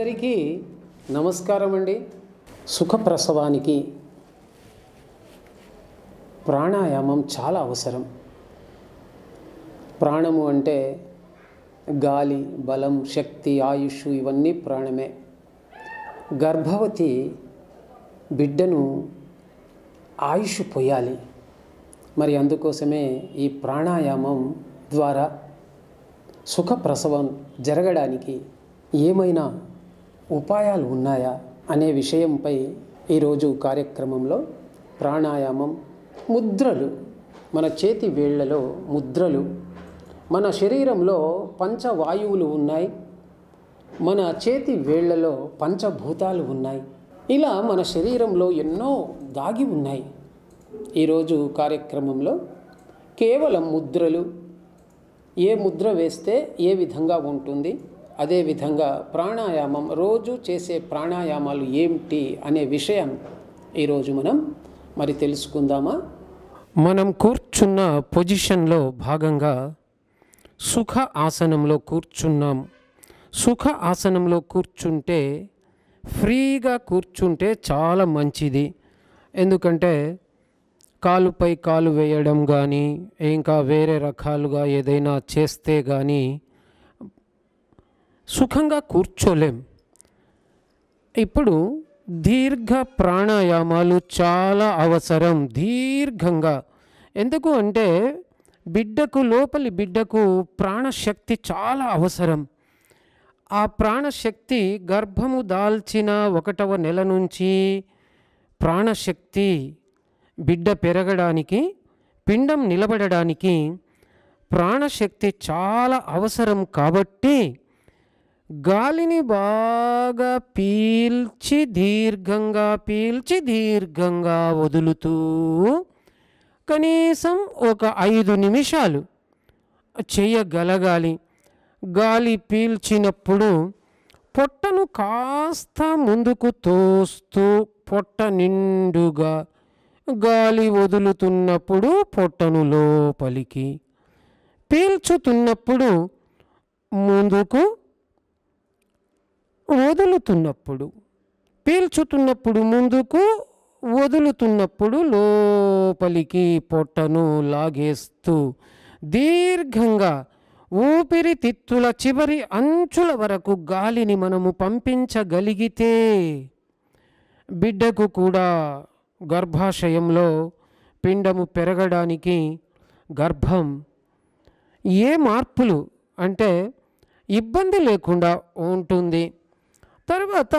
అందరికీ నమస్కారం అండి సుఖప్రసవానికి ప్రాణాయామం చాలా అవసరం ప్రాణము అంటే గాలి బలం శక్తి ఆయుష్ ఇవన్నీ ప్రాణమే గర్భవతి బిడ్డను ఆయుష్ పోయాలి మరి అందుకోసమే ఈ ప్రాణాయామం ద్వారా సుఖప్రసవం జరగడానికి ఏమైనా ఉపాయాలు ఉన్నాయా అనే విషయంపై ఈరోజు కార్యక్రమంలో ప్రాణాయామం ముద్రలు మన చేతి వేళ్లలో ముద్రలు మన శరీరంలో పంచవాయువులు ఉన్నాయి మన చేతి వేళ్లలో పంచభూతాలు ఉన్నాయి ఇలా మన శరీరంలో ఎన్నో దాగి ఉన్నాయి ఈరోజు కార్యక్రమంలో కేవలం ముద్రలు ఏ ముద్ర వేస్తే ఏ విధంగా ఉంటుంది అదేవిధంగా ప్రాణాయామం రోజు చేసే ప్రాణాయామాలు ఏమిటి అనే విషయం ఈరోజు మనం మరి తెలుసుకుందామా మనం కూర్చున్న పొజిషన్లో భాగంగా సుఖ ఆసనంలో కూర్చున్నాం సుఖ ఆసనంలో కూర్చుంటే ఫ్రీగా కూర్చుంటే చాలా మంచిది ఎందుకంటే కాలుపై కాలు వేయడం కానీ ఇంకా వేరే రకాలుగా ఏదైనా చేస్తే కానీ సుఖంగా కూర్చోలేం ఇప్పుడు దీర్ఘ ప్రాణాయామాలు చాలా అవసరం దీర్ఘంగా ఎందుకు అంటే బిడ్డకు లోపలి బిడ్డకు ప్రాణశక్తి చాలా అవసరం ఆ ప్రాణశక్తి గర్భము దాల్చిన ఒకటవ నెల నుంచి ప్రాణశక్తి బిడ్డ పెరగడానికి పిండం నిలబడడానికి ప్రాణశక్తి చాలా అవసరం కాబట్టి గాలిని బాగా పీల్చి దీర్ఘంగా పీల్చి దీర్ఘంగా వదులుతూ కనీసం ఒక ఐదు నిమిషాలు చేయగలగాలి గాలి పీల్చినప్పుడు పొట్టను కాస్త ముందుకు తోస్తూ పొట్ట నిండుగా గాలి వదులుతున్నప్పుడు పొట్టను లోపలికి పీల్చుతున్నప్పుడు ముందుకు వదులుతున్నప్పుడు పీల్చుతున్నప్పుడు ముందుకు వదులుతున్నప్పుడు లోపలికి పొట్టను లాగేస్తూ దీర్ఘంగా ఊపిరితిత్తుల చివరి అంచుల వరకు గాలిని మనము పంపించగలిగితే బిడ్డకు కూడా గర్భాశయంలో పిండము పెరగడానికి గర్భం ఏ మార్పులు అంటే ఇబ్బంది లేకుండా ఉంటుంది తర్వాత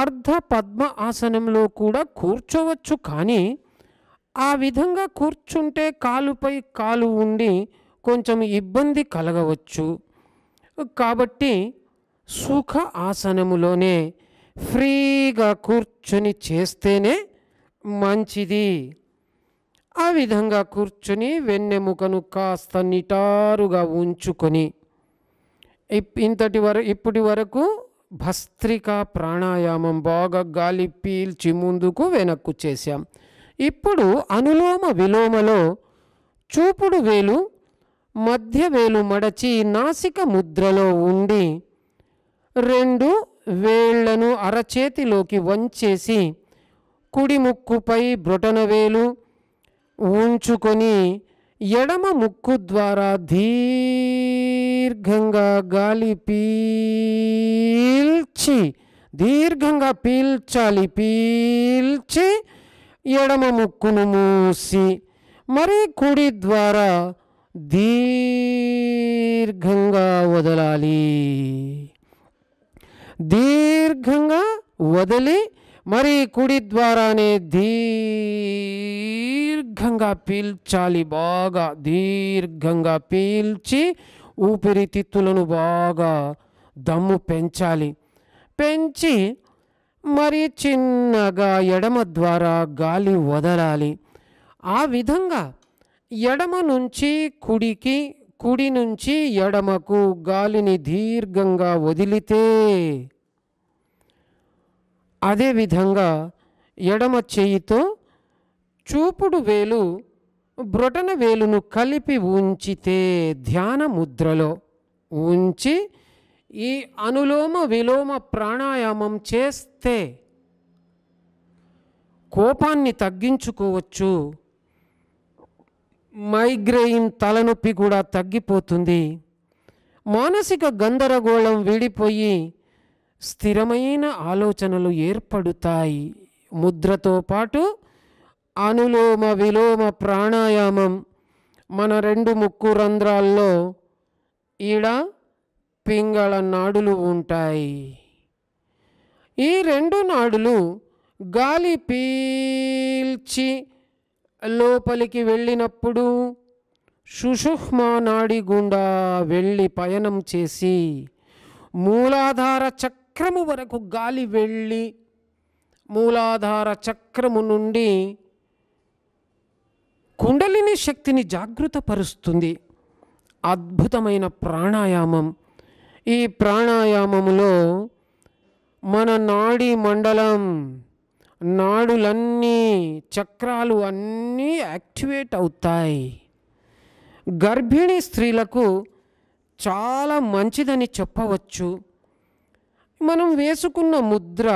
అర్ధ పద్మ ఆసనంలో కూడా కూర్చోవచ్చు కానీ ఆ విధంగా కూర్చుంటే కాలుపై కాలు ఉండి కొంచెం ఇబ్బంది కలగవచ్చు కాబట్టి సుఖ ఆసనములోనే ఫ్రీగా కూర్చొని చేస్తేనే మంచిది ఆ విధంగా కూర్చుని వెన్నెముకను కాస్త నిటారుగా ఉంచుకొని ఇంతటి వరకు ఇప్పటి వరకు భస్త్రిక ప్రాణాయామం బాగా గాలి పీల్చి ముందుకు వెనక్కు చేశాం ఇప్పుడు అనులోమ విలోమలో చూపుడు వేలు మధ్య వేలు మడచి నాసిక ముద్రలో ఉండి రెండు వేళ్లను అరచేతిలోకి వంచేసి కుడిముక్కుపై బ్రొటన వేలు ఉంచుకొని ఎడమ ముక్కు ద్వారా దీర్ఘంగా గాలి పీల్చి దీర్ఘంగా పీల్చాలి పీల్చి ఎడమ ముక్కును మూసి మరి కుడి ద్వారా దీర్ఘంగా వదలాలి దీర్ఘంగా వదిలి మరి కుడి ద్వారానే దీ దీర్ఘంగా పీల్చాలి బాగా దీర్ఘంగా పీల్చి ఊపిరితిత్తులను బాగా దమ్ము పెంచాలి పెంచి మరి చిన్నగా ఎడమ ద్వారా గాలి వదలాలి ఆ విధంగా ఎడమ నుంచి కుడికి కుడి నుంచి ఎడమకు గాలిని దీర్ఘంగా వదిలితే అదేవిధంగా ఎడమ చేయితో చూపుడు వేలు బ్రొటన వేలును కలిపి ఉంచితే ధ్యాన ముద్రలో ఉంచి ఈ అనులోమ విలోమ ప్రాణాయామం చేస్తే కోపాన్ని తగ్గించుకోవచ్చు మైగ్రెయిన్ తలనొప్పి కూడా తగ్గిపోతుంది మానసిక గందరగోళం విడిపోయి స్థిరమైన ఆలోచనలు ఏర్పడుతాయి ముద్రతో పాటు అనులోమ విలోమ ప్రాణాయామం మన రెండు ముక్కు రంధ్రాల్లో ఈడ పింగళ నాడులు ఉంటాయి ఈ రెండు నాడులు గాలి పీల్చి లోపలికి వెళ్ళినప్పుడు సుషుహ్మా నాడి గుండా వెళ్ళి పయనం చేసి మూలాధార చక్రము వరకు గాలి వెళ్ళి మూలాధార చక్రము నుండి కుండలిని శక్తిని జాగృతపరుస్తుంది అద్భుతమైన ప్రాణాయామం ఈ ప్రాణాయామములో మన నాడీ మండలం నాడులన్నీ చక్రాలు అన్నీ యాక్టివేట్ అవుతాయి గర్భిణీ స్త్రీలకు చాలా మంచిదని చెప్పవచ్చు మనం వేసుకున్న ముద్ర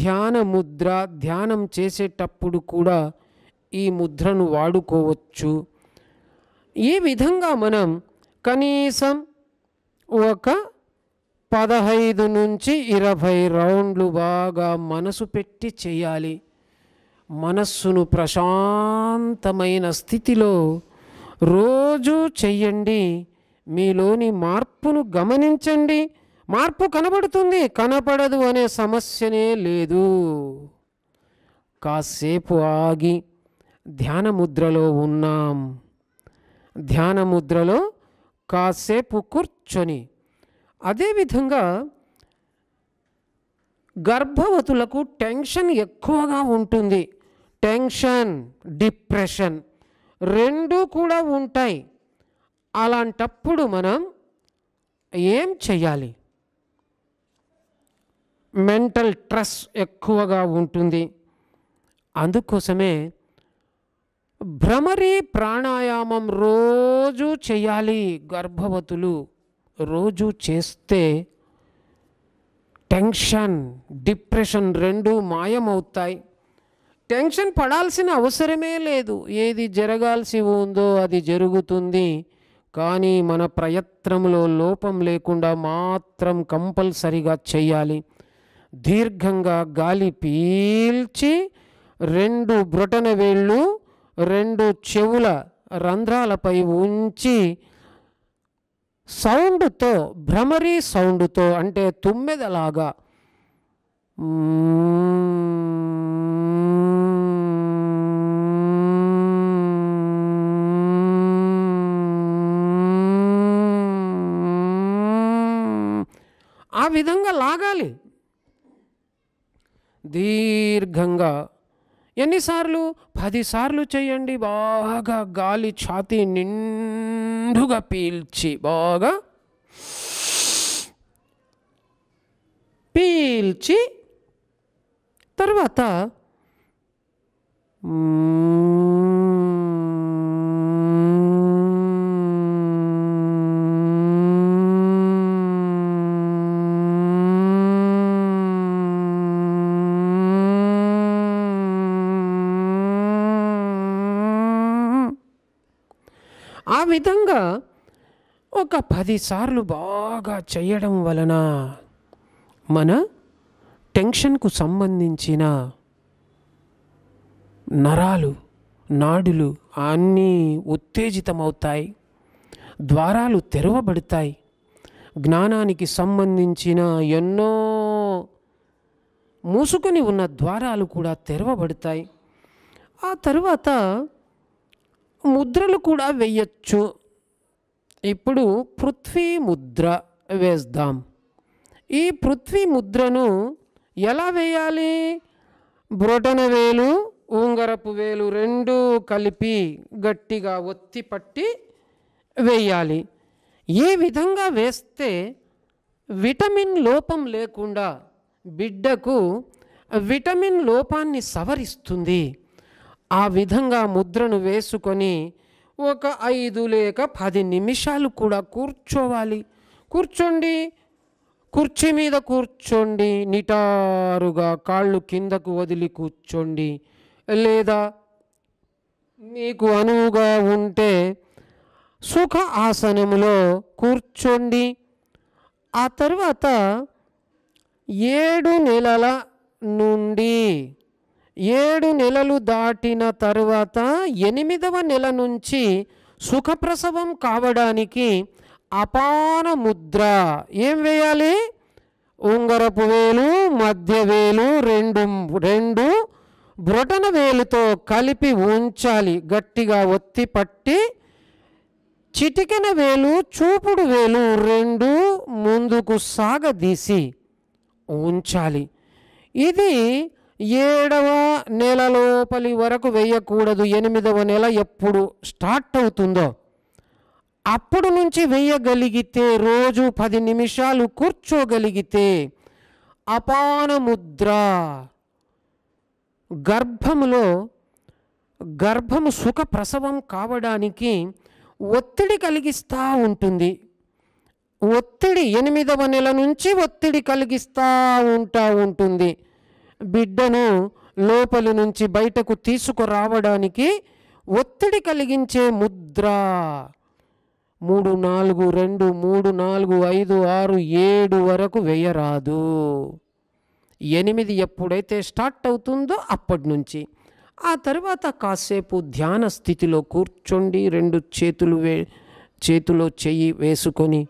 ధ్యాన ముద్ర ధ్యానం చేసేటప్పుడు కూడా ఈ ముద్రను వాడుకోవచ్చు ఈ విధంగా మనం కనీసం ఒక పదహైదు నుంచి ఇరవై రౌండ్లు బాగా మనసు పెట్టి చేయాలి మనస్సును ప్రశాంతమైన స్థితిలో రోజు చెయ్యండి మీలోని మార్పును గమనించండి మార్పు కనబడుతుంది కనపడదు అనే సమస్యనే లేదు కాసేపు ఆగి ధ్యానముద్రలో ఉన్నాం ధ్యానముద్రలో కాసేపు కూర్చొని అదేవిధంగా గర్భవతులకు టెన్షన్ ఎక్కువగా ఉంటుంది టెన్షన్ డిప్రెషన్ రెండూ కూడా ఉంటాయి అలాంటప్పుడు మనం ఏం చేయాలి మెంటల్ ట్రస్ ఎక్కువగా ఉంటుంది అందుకోసమే భ్రమరి ప్రాణాయామం రోజు చేయాలి గర్భవతులు రోజు చేస్తే టెన్షన్ డిప్రెషన్ రెండు మాయమవుతాయి టెన్షన్ పడాల్సిన అవసరమే లేదు ఏది జరగాల్సి ఉందో అది జరుగుతుంది కానీ మన ప్రయత్నంలో లోపం లేకుండా మాత్రం కంపల్సరీగా చేయాలి దీర్ఘంగా గాలి పీల్చి రెండు బ్రొటన వేళ్ళు రెండు చెవుల రంధ్రాలపై ఉంచి సౌండ్తో భ్రమరీ సౌండ్తో అంటే తుమ్మెదలాగా ఆ విధంగా లాగాలి దీర్ఘంగా ఎన్నిసార్లు పదిసార్లు చేయండి బాగా గాలి ఛాతి నిండుగా పీల్చి బాగా పీల్చి తర్వాత విధంగా ఒక పదిసార్లు బాగా చేయడం వలన మన టెన్షన్కు సంబంధించిన నరాలు నాడులు అన్నీ ఉత్తేజితమవుతాయి ద్వారాలు తెరవబడతాయి జ్ఞానానికి సంబంధించిన ఎన్నో మూసుకొని ఉన్న ద్వారాలు కూడా తెరవబడతాయి ఆ తరువాత ముద్రలు కూడా వేయచ్చు ఇప్పుడు పృథ్వీ ముద్ర వేద్దాం ఈ పృథ్వీ ముద్రను ఎలా వేయాలి బ్రొటన వేలు ఉంగరపు వేలు రెండు కలిపి గట్టిగా ఒత్తి పట్టి వేయాలి ఏ విధంగా వేస్తే విటమిన్ లోపం లేకుండా బిడ్డకు విటమిన్ లోపాన్ని సవరిస్తుంది ఆ విధంగా ముద్రను వేసుకొని ఒక ఐదు లేక పది నిమిషాలు కూడా కూర్చోవాలి కూర్చోండి కుర్చీ మీద కూర్చోండి నిటారుగా కాళ్ళు కిందకు వదిలి కూర్చోండి లేదా మీకు అనువుగా ఉంటే సుఖ ఆసనములో కూర్చోండి ఆ తర్వాత ఏడు నెలల నుండి ఏడు నెలలు దాటిన తరువాత ఎనిమిదవ నెల నుంచి సుఖప్రసవం కావడానికి అపాన ముద్ర ఏం వేయాలి ఉంగరపు వేలు మధ్య వేలు రెండు రెండు బ్రొటన వేలుతో కలిపి ఉంచాలి గట్టిగా ఒత్తి పట్టి చిటికెన వేలు చూపుడు వేలు రెండు ముందుకు సాగదీసి ఉంచాలి ఇది ఏడవ నెల లోపలి వరకు వేయకూడదు ఎనిమిదవ నెల ఎప్పుడు స్టార్ట్ అవుతుందో అప్పుడు నుంచి వేయగలిగితే రోజు పది నిమిషాలు కూర్చోగలిగితే అపానముద్ర గర్భములో గర్భము సుఖ ప్రసవం కావడానికి ఒత్తిడి కలిగిస్తూ ఉంటుంది ఒత్తిడి ఎనిమిదవ నెల నుంచి ఒత్తిడి కలిగిస్తూ ఉంటా ఉంటుంది బిడ్డను లోపలి నుంచి బయటకు తీసుకురావడానికి ఒత్తిడి కలిగించే ముద్ర మూడు నాలుగు రెండు మూడు నాలుగు ఐదు ఆరు ఏడు వరకు వేయరాదు ఎనిమిది ఎప్పుడైతే స్టార్ట్ అవుతుందో అప్పటి నుంచి ఆ తర్వాత కాసేపు ధ్యాన స్థితిలో కూర్చోండి రెండు చేతులు వే చేతిలో చెయ్యి వేసుకొని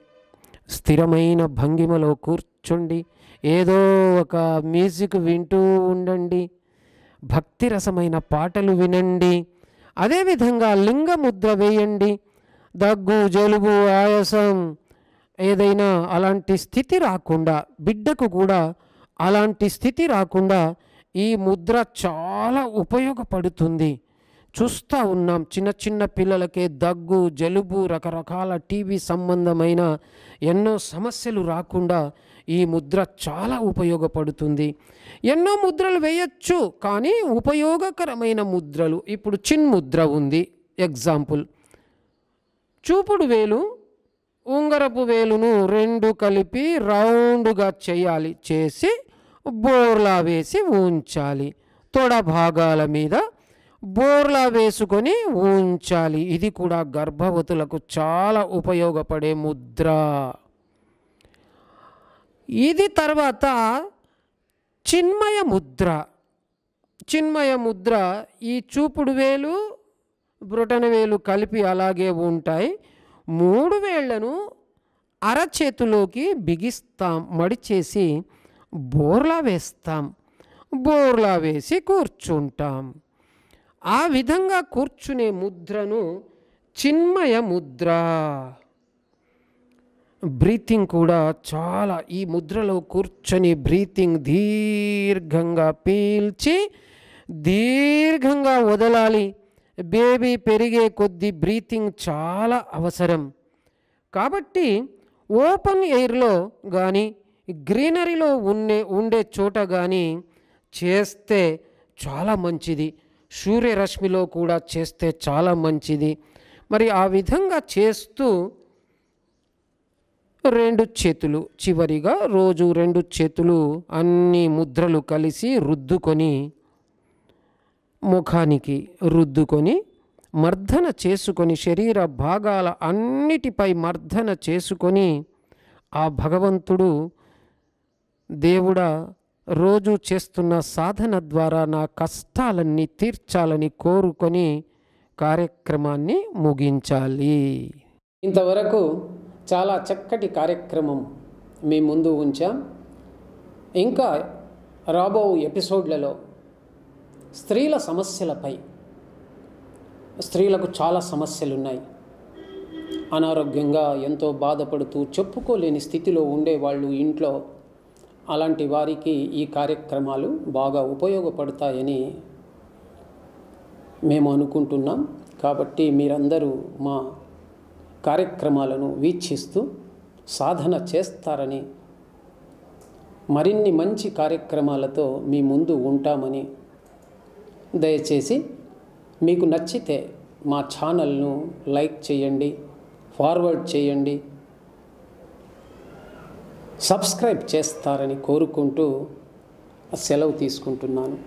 స్థిరమైన భంగిమలో కూర్చోండి ఏదో ఒక మ్యూజిక్ వింటూ ఉండండి భక్తిరసమైన పాటలు వినండి అదేవిధంగా లింగముద్ర వేయండి దగ్గు జలుబు ఆయాసం ఏదైనా అలాంటి స్థితి రాకుండా బిడ్డకు కూడా అలాంటి స్థితి రాకుండా ఈ ముద్ర చాలా ఉపయోగపడుతుంది చూస్తూ ఉన్నాం చిన్న చిన్న పిల్లలకే దగ్గు జలుబు రకరకాల టీవీ సంబంధమైన ఎన్నో సమస్యలు రాకుండా ఈ ముద్ర చాలా ఉపయోగపడుతుంది ఎన్నో ముద్రలు వేయచ్చు కానీ ఉపయోగకరమైన ముద్రలు ఇప్పుడు చిన్ ముద్ర ఉంది ఎగ్జాంపుల్ చూపుడు వేలు ఉంగరపు వేలును రెండు కలిపి రౌండ్గా చేయాలి చేసి బోర్లా వేసి ఉంచాలి తొడ భాగాల మీద బోర్లా వేసుకొని ఉంచాలి ఇది కూడా గర్భవతులకు చాలా ఉపయోగపడే ముద్ర ఇది తర్వాత చిన్మయ ముద్ర చిన్మయ ముద్ర ఈ చూపుడు వేలు బ్రొటన వేలు కలిపి అలాగే ఉంటాయి మూడు వేళ్లను అరచేతిలోకి బిగిస్తాం మడిచేసి బోర్లా వేస్తాం బోర్లా వేసి కూర్చుంటాం ఆ విధంగా కూర్చునే ముద్రను చిన్మయ ముద్ర బ్రీతింగ్ కూడా చాలా ఈ ముద్రలో కూర్చొని బ్రీతింగ్ దీర్ఘంగా పీల్చి దీర్ఘంగా వదలాలి బేబీ పెరిగే కొద్దీ బ్రీతింగ్ చాలా అవసరం కాబట్టి ఓపెన్ ఎయిర్లో కానీ గ్రీనరీలో ఉండే ఉండే చోట కానీ చేస్తే చాలా మంచిది సూర్యరశ్మిలో కూడా చేస్తే చాలా మంచిది మరి ఆ విధంగా చేస్తూ రెండు చేతులు చివరిగా రోజు రెండు చేతులు అన్ని ముద్రలు కలిసి రుద్దుకొని ముఖానికి రుద్దుకొని మర్దన చేసుకొని శరీర భాగాల అన్నిటిపై మర్దన చేసుకొని ఆ భగవంతుడు దేవుడా రోజు చేస్తున్న సాధన ద్వారా నా కష్టాలన్నీ తీర్చాలని కోరుకొని కార్యక్రమాన్ని ముగించాలి ఇంతవరకు చాలా చక్కటి కార్యక్రమం మీ ముందు ఉంచాం ఇంకా రాబో ఎపిసోడ్లలో స్త్రీల సమస్యలపై స్త్రీలకు చాలా సమస్యలు ఉన్నాయి అనారోగ్యంగా ఎంతో బాధపడుతూ చెప్పుకోలేని స్థితిలో ఉండే వాళ్ళు ఇంట్లో అలాంటి వారికి ఈ కార్యక్రమాలు బాగా ఉపయోగపడతాయని మేము అనుకుంటున్నాం కాబట్టి మీరందరూ మా కార్యక్రమాలను వీక్షిస్తూ సాధన చేస్తారని మరిన్ని మంచి కార్యక్రమాలతో మీ ముందు ఉంటామని దయచేసి మీకు నచ్చితే మా ఛానల్ను లైక్ చేయండి ఫార్వర్డ్ చేయండి సబ్స్క్రైబ్ చేస్తారని కోరుకుంటూ సెలవు తీసుకుంటున్నాను